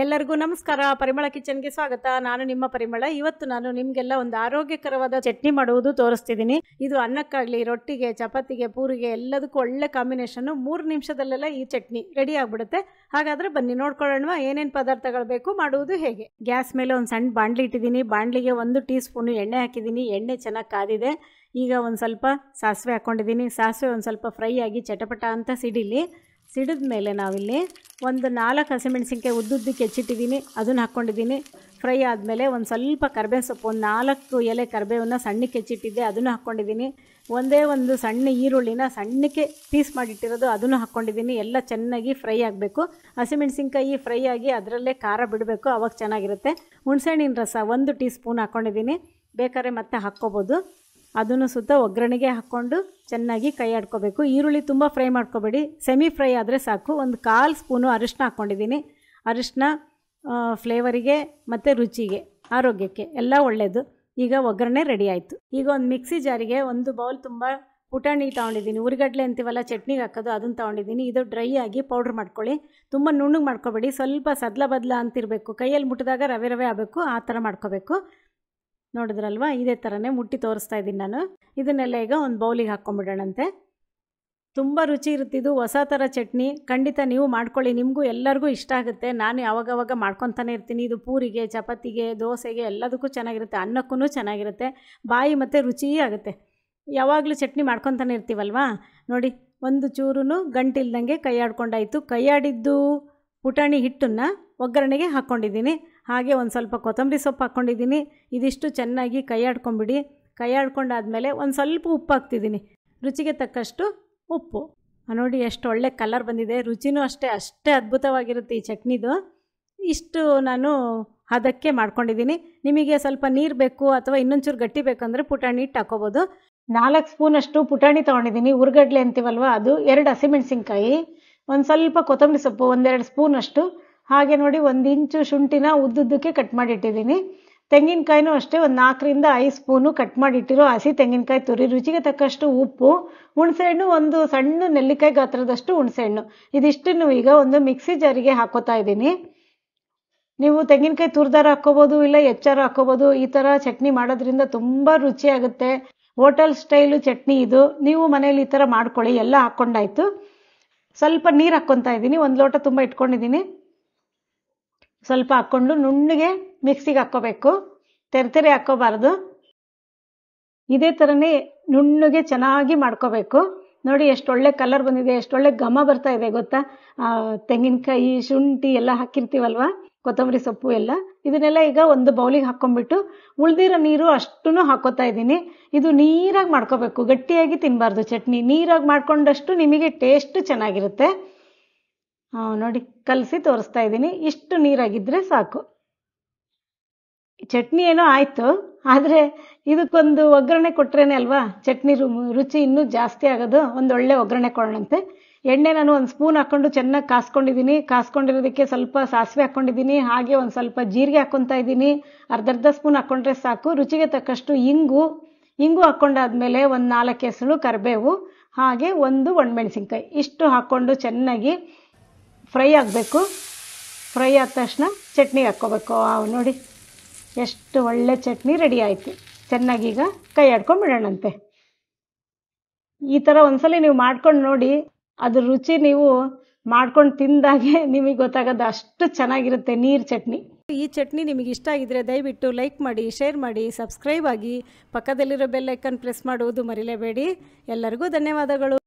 ಎಲ್ಲರಿಗೂ ನಮಸ್ಕಾರ ಪರಿಮಳ ಕಿಚನ್ಗೆ ಸ್ವಾಗತ ನಾನು ನಿಮ್ಮ ಪರಿಮಳ ಇವತ್ತು ನಾನು ನಿಮಗೆಲ್ಲ ಒಂದು ಆರೋಗ್ಯಕರವಾದ ಚಟ್ನಿ ಮಾಡುವುದು ತೋರಿಸ್ತಿದ್ದೀನಿ ಇದು ಅನ್ನಕ್ಕಾಗಲಿ ರೊಟ್ಟಿಗೆ ಚಪಾತಿಗೆ ಪೂರಿಗೆ ಎಲ್ಲದಕ್ಕೂ ಒಳ್ಳೆ ಕಾಂಬಿನೇಷನ್ನು ಮೂರು ನಿಮಿಷದಲ್ಲೆಲ್ಲ ಈ ಚಟ್ನಿ ರೆಡಿ ಆಗಿಬಿಡುತ್ತೆ ಹಾಗಾದರೆ ಬನ್ನಿ ನೋಡ್ಕೊಳ್ಳೋಣ ಏನೇನು ಪದಾರ್ಥಗಳು ಬೇಕು ಮಾಡುವುದು ಹೇಗೆ ಗ್ಯಾಸ್ ಮೇಲೆ ಒಂದು ಸಣ್ಣ ಬಾಂಡ್ಲಿ ಇಟ್ಟಿದ್ದೀನಿ ಬಾಂಡ್ಲಿಗೆ ಒಂದು ಟೀ ಸ್ಪೂನು ಎಣ್ಣೆ ಹಾಕಿದ್ದೀನಿ ಎಣ್ಣೆ ಚೆನ್ನಾಗಿ ಕಾದಿದೆ ಈಗ ಒಂದು ಸ್ವಲ್ಪ ಸಾಸಿವೆ ಹಾಕ್ಕೊಂಡಿದ್ದೀನಿ ಸಾಸಿವೆ ಒಂದು ಸ್ವಲ್ಪ ಫ್ರೈ ಆಗಿ ಚಟಪಟ ಅಂತ ಸಿಡಿಲಿ ಸಿಡಿದ ಮೇಲೆ ನಾವಿಲ್ಲಿ ಒಂದು ನಾಲ್ಕು ಹಸಿಮೆಣಸಿನ್ಕಾಯಿ ಉದ್ದುದ್ದಕ್ಕೆ ಹೆಚ್ಚಿಟ್ಟಿದ್ದೀನಿ ಅದನ್ನು ಹಾಕ್ಕೊಂಡಿದ್ದೀನಿ ಫ್ರೈ ಆದಮೇಲೆ ಒಂದು ಸ್ವಲ್ಪ ಕರ್ಬೇ ಸೊಪ್ಪು ಒಂದು ನಾಲ್ಕು ಎಲೆ ಕರಿಬೇವನ್ನು ಸಣ್ಣಕ್ಕೆ ಹೆಚ್ಚಿಟ್ಟಿದ್ದೆ ಅದನ್ನು ಹಾಕ್ಕೊಂಡಿದ್ದೀನಿ ಒಂದೇ ಒಂದು ಸಣ್ಣ ಈರುಳ್ಳಿನ ಸಣ್ಣಕ್ಕೆ ಪೀಸ್ ಮಾಡಿಟ್ಟಿರೋದು ಅದನ್ನು ಹಾಕ್ಕೊಂಡಿದ್ದೀನಿ ಎಲ್ಲ ಚೆನ್ನಾಗಿ ಫ್ರೈ ಆಗಬೇಕು ಹಸಿಮೆಣಸಿನ್ಕಾಯಿ ಫ್ರೈ ಆಗಿ ಅದರಲ್ಲೇ ಖಾರ ಬಿಡಬೇಕು ಅವಾಗ ಚೆನ್ನಾಗಿರುತ್ತೆ ಹುಣಸೆಹಣ್ಣಿನ ರಸ ಒಂದು ಟೀ ಸ್ಪೂನ್ ಹಾಕ್ಕೊಂಡಿದ್ದೀನಿ ಬೇಕಾದ್ರೆ ಮತ್ತೆ ಹಾಕ್ಕೋಬೋದು ಅದನ್ನು ಸುತ್ತ ಒಗ್ಗರಣೆಗೆ ಹಾಕ್ಕೊಂಡು ಚೆನ್ನಾಗಿ ಕೈ ಆಡ್ಕೋಬೇಕು ಈರುಳ್ಳಿ ತುಂಬ ಫ್ರೈ ಮಾಡ್ಕೋಬೇಡಿ ಸೆಮಿ ಫ್ರೈ ಆದರೆ ಸಾಕು ಒಂದು ಕಾಲು ಸ್ಪೂನು ಅರಿಶಿನ ಹಾಕ್ಕೊಂಡಿದ್ದೀನಿ ಅರಿಶಿನ ಫ್ಲೇವರಿಗೆ ಮತ್ತು ರುಚಿಗೆ ಆರೋಗ್ಯಕ್ಕೆ ಎಲ್ಲ ಒಳ್ಳೆಯದು ಈಗ ಒಗ್ಗರಣೆ ರೆಡಿ ಆಯಿತು ಈಗ ಒಂದು ಮಿಕ್ಸಿ ಜಾರಿಗೆ ಒಂದು ಬೌಲ್ ತುಂಬ ಪುಟಾಣಿ ತೊಗೊಂಡಿದ್ದೀನಿ ಉರಿಗಡ್ಲೆ ಅಂತೀವಲ್ಲ ಚಟ್ನಿಗೆ ಹಾಕೋದು ಅದನ್ನು ತೊಗೊಂಡಿದ್ದೀನಿ ಇದು ಡ್ರೈ ಆಗಿ ಪೌಡ್ರ್ ಮಾಡ್ಕೊಳ್ಳಿ ತುಂಬ ನುಣ್ಣಗೆ ಮಾಡ್ಕೋಬೇಡಿ ಸ್ವಲ್ಪ ಸದ್ಲ ಬದಲ ಅಂತಿರಬೇಕು ಕೈಯಲ್ಲಿ ಮುಟ್ಟಿದಾಗ ರವೆ ರವೆ ಆಗಬೇಕು ಆ ಥರ ಮಾಡ್ಕೋಬೇಕು ನೋಡಿದ್ರಲ್ವ ಇದೇ ಥರನೇ ಮುಟ್ಟಿ ತೋರಿಸ್ತಾ ಇದ್ದೀನಿ ನಾನು ಇದನ್ನೆಲ್ಲ ಈಗ ಒಂದು ಬೌಲಿಗೆ ಹಾಕ್ಕೊಂಬಿಡೋಣಂತೆ ತುಂಬ ರುಚಿ ಇರುತ್ತಿದ್ದು ಹೊಸ ಥರ ಚಟ್ನಿ ಖಂಡಿತ ನೀವು ಮಾಡ್ಕೊಳ್ಳಿ ನಿಮಗೂ ಎಲ್ಲರಿಗೂ ಇಷ್ಟ ಆಗುತ್ತೆ ನಾನು ಯಾವಾಗವಾಗ ಮಾಡ್ಕೊತಾನೆ ಇರ್ತೀನಿ ಇದು ಪೂರಿಗೆ ಚಪಾತಿಗೆ ದೋಸೆಗೆ ಎಲ್ಲದಕ್ಕೂ ಚೆನ್ನಾಗಿರುತ್ತೆ ಅನ್ನಕ್ಕೂ ಚೆನ್ನಾಗಿರುತ್ತೆ ಬಾಯಿ ಮತ್ತು ರುಚಿಯೇ ಆಗುತ್ತೆ ಯಾವಾಗಲೂ ಚಟ್ನಿ ಮಾಡ್ಕೊತಾನೆ ಇರ್ತೀವಲ್ವಾ ನೋಡಿ ಒಂದು ಚೂರು ಗಂಟಿಲ್ದಂಗೆ ಕೈಯಾಡ್ಕೊಂಡಾಯಿತು ಕೈಯಾಡಿದ್ದು ಪುಟಾಣಿ ಹಿಟ್ಟನ್ನು ಒಗ್ಗರಣೆಗೆ ಹಾಕ್ಕೊಂಡಿದ್ದೀನಿ ಹಾಗೆ ಒಂದು ಸ್ವಲ್ಪ ಕೊತ್ತಂಬರಿ ಸೊಪ್ಪು ಹಾಕ್ಕೊಂಡಿದ್ದೀನಿ ಇದಿಷ್ಟು ಚೆನ್ನಾಗಿ ಕೈಯಾಡ್ಕೊಂಬಿಡಿ ಕೈಯಾಡ್ಕೊಂಡಾದಮೇಲೆ ಒಂದು ಸ್ವಲ್ಪ ಉಪ್ಪು ಹಾಕ್ತಿದ್ದೀನಿ ರುಚಿಗೆ ತಕ್ಕಷ್ಟು ಉಪ್ಪು ನೋಡಿ ಎಷ್ಟು ಒಳ್ಳೆ ಕಲರ್ ಬಂದಿದೆ ರುಚಿನೂ ಅಷ್ಟೇ ಅಷ್ಟೇ ಅದ್ಭುತವಾಗಿರುತ್ತೆ ಈ ಚಟ್ನಿದು ಇಷ್ಟು ನಾನು ಹದಕ್ಕೆ ಮಾಡ್ಕೊಂಡಿದ್ದೀನಿ ನಿಮಗೆ ಸ್ವಲ್ಪ ನೀರು ಬೇಕು ಅಥವಾ ಇನ್ನೊಂಚೂರು ಗಟ್ಟಿ ಬೇಕಂದರೆ ಪುಟಾಣಿ ಹಿಟ್ಟು ಹಾಕೋಬೋದು ನಾಲ್ಕು ಸ್ಪೂನಷ್ಟು ಪುಟಾಣಿ ತೊಗೊಂಡಿದ್ದೀನಿ ಉರ್ಗಡ್ಲೆ ಅಂತೀವಲ್ವ ಅದು ಎರಡು ಹಸಿಮೆಣಸಿನ್ಕಾಯಿ ಒಂದು ಸ್ವಲ್ಪ ಕೊತ್ತಂಬರಿ ಸೊಪ್ಪು ಒಂದೆರಡು ಸ್ಪೂನಷ್ಟು ಹಾಗೆ ನೋಡಿ ಒಂದು ಇಂಚು ಶುಂಠಿನ ಉದ್ದುದ್ದಕ್ಕೆ ಕಟ್ ಮಾಡಿಟ್ಟಿದ್ದೀನಿ ತೆಂಗಿನಕಾಯಿನೂ ಅಷ್ಟೇ ಒಂದು ನಾಲ್ಕರಿಂದ ಐದು ಸ್ಪೂನು ಕಟ್ ಮಾಡಿಟ್ಟಿರೋ ಹಸಿ ತೆಂಗಿನಕಾಯಿ ತುರಿ ರುಚಿಗೆ ತಕ್ಕಷ್ಟು ಉಪ್ಪು ಹುಣಸೆಹಣ್ಣು ಒಂದು ಸಣ್ಣ ನೆಲ್ಲಿಕಾಯಿ ಗಾತ್ರದಷ್ಟು ಹುಣಸೆಹಣ್ಣು ಇದಿಷ್ಟನ್ನು ಈಗ ಒಂದು ಮಿಕ್ಸಿ ಜಾರಿಗೆ ಹಾಕೋತಾ ಇದ್ದೀನಿ ನೀವು ತೆಂಗಿನಕಾಯಿ ತುರ್ದಾರ ಹಾಕ್ಕೋಬೋದು ಇಲ್ಲ ಎಚ್ಚಾರ ಹಾಕೋಬಹುದು ಈ ಥರ ಚಟ್ನಿ ಮಾಡೋದ್ರಿಂದ ತುಂಬ ಆಗುತ್ತೆ ಹೋಟೆಲ್ ಸ್ಟೈಲು ಚಟ್ನಿ ಇದು ನೀವು ಮನೇಲಿ ಈ ಥರ ಮಾಡ್ಕೊಳ್ಳಿ ಎಲ್ಲ ಹಾಕ್ಕೊಂಡಾಯ್ತು ಸ್ವಲ್ಪ ನೀರು ಹಾಕ್ಕೊತಾ ಇದ್ದೀನಿ ಒಂದು ಲೋಟ ತುಂಬ ಇಟ್ಕೊಂಡಿದ್ದೀನಿ ಸ್ವಲ್ಪ ಹಾಕ್ಕೊಂಡು ನುಣ್ಣಗೆ ಮಿಕ್ಸಿಗೆ ಹಾಕ್ಕೋಬೇಕು ತೆರೆ ಹಾಕ್ಕೋಬಾರ್ದು ಇದೇ ಥರನೇ ನುಣ್ಣಗೆ ಚೆನ್ನಾಗಿ ಮಾಡ್ಕೋಬೇಕು ನೋಡಿ ಎಷ್ಟೊಳ್ಳೆ ಕಲರ್ ಬಂದಿದೆ ಎಷ್ಟೊಳ್ಳೆ ಘಮ ಬರ್ತಾ ಇದೆ ಗೊತ್ತಾ ತೆಂಗಿನಕಾಯಿ ಶುಂಠಿ ಎಲ್ಲ ಹಾಕಿರ್ತೀವಲ್ವಾ ಕೊತ್ತಂಬರಿ ಸೊಪ್ಪು ಎಲ್ಲ ಇದನ್ನೆಲ್ಲ ಈಗ ಒಂದು ಬೌಲಿಗೆ ಹಾಕ್ಕೊಂಬಿಟ್ಟು ಉಳ್ದಿರೋ ನೀರು ಅಷ್ಟೂ ಹಾಕೋತಾ ಇದ್ದೀನಿ ಇದು ನೀರಾಗಿ ಮಾಡ್ಕೋಬೇಕು ಗಟ್ಟಿಯಾಗಿ ತಿನ್ನಬಾರ್ದು ಚಟ್ನಿ ನೀರಾಗಿ ಮಾಡ್ಕೊಂಡಷ್ಟು ನಿಮಗೆ ಟೇಸ್ಟ್ ಚೆನ್ನಾಗಿರುತ್ತೆ ನೋಡಿ ಕಲಸಿ ತೋರಿಸ್ತಾ ಇದ್ದೀನಿ ಇಷ್ಟು ನೀರಾಗಿದ್ದರೆ ಸಾಕು ಚಟ್ನಿ ಏನೋ ಆಯಿತು ಆದರೆ ಇದಕ್ಕೊಂದು ಒಗ್ಗರಣೆ ಕೊಟ್ರೇನೆ ಅಲ್ವಾ ಚಟ್ನಿ ರುಚಿ ಇನ್ನೂ ಜಾಸ್ತಿ ಆಗೋದು ಒಂದು ಒಳ್ಳೆ ಒಗ್ಗರಣೆ ಕೊಡೋಣಂತೆ ಎಣ್ಣೆ ನಾನು ಒಂದು ಸ್ಪೂನ್ ಹಾಕ್ಕೊಂಡು ಚೆನ್ನಾಗಿ ಕಾಸ್ಕೊಂಡಿದ್ದೀನಿ ಕಾಸ್ಕೊಂಡಿರೋದಕ್ಕೆ ಸ್ವಲ್ಪ ಸಾಸಿವೆ ಹಾಕ್ಕೊಂಡಿದ್ದೀನಿ ಹಾಗೆ ಒಂದು ಸ್ವಲ್ಪ ಜೀರಿಗೆ ಹಾಕ್ಕೊತಾ ಇದ್ದೀನಿ ಅರ್ಧರ್ಧ ಸ್ಪೂನ್ ಹಾಕ್ಕೊಂಡ್ರೆ ಸಾಕು ರುಚಿಗೆ ತಕ್ಕಷ್ಟು ಇಂಗು ಇಂಗು ಹಾಕ್ಕೊಂಡಾದ್ಮೇಲೆ ಒಂದು ನಾಲ್ಕು ಹೆಸಳು ಕರಿಬೇವು ಹಾಗೆ ಒಂದು ಒಣಮೆಣಸಿನ್ಕಾಯಿ ಇಷ್ಟು ಹಾಕ್ಕೊಂಡು ಚೆನ್ನಾಗಿ ಫ್ರೈ ಆಗಬೇಕು ಫ್ರೈ ಆದ ತಕ್ಷಣ ಚಟ್ನಿ ಹಾಕ್ಕೋಬೇಕು ನೋಡಿ ಎಷ್ಟು ಒಳ್ಳೆ ಚಟ್ನಿ ರೆಡಿ ಆಯಿತು ಚೆನ್ನಾಗೀಗ ಕೈ ಆಡ್ಕೊಂಡ್ಬಿಡೋಣಂತೆ ಈ ಥರ ಒಂದ್ಸಲ ನೀವು ಮಾಡ್ಕೊಂಡು ನೋಡಿ ಅದ್ರ ರುಚಿ ನೀವು ಮಾಡ್ಕೊಂಡು ತಿಂದಾಗೆ ನಿಮಗೆ ಗೊತ್ತಾಗೋದು ಅಷ್ಟು ಚೆನ್ನಾಗಿರುತ್ತೆ ನೀರು ಚಟ್ನಿ ಈ ಚಟ್ನಿ ನಿಮಗೆ ಇಷ್ಟ ಆಗಿದ್ರೆ ದಯವಿಟ್ಟು ಲೈಕ್ ಮಾಡಿ ಶೇರ್ ಮಾಡಿ ಸಬ್ಸ್ಕ್ರೈಬ್ ಆಗಿ ಪಕ್ಕದಲ್ಲಿರೋ ಬೆಲ್ಲೈಕನ್ ಪ್ರೆಸ್ ಮಾಡುವುದು ಮರಿಲೇಬೇಡಿ ಎಲ್ಲರಿಗೂ ಧನ್ಯವಾದಗಳು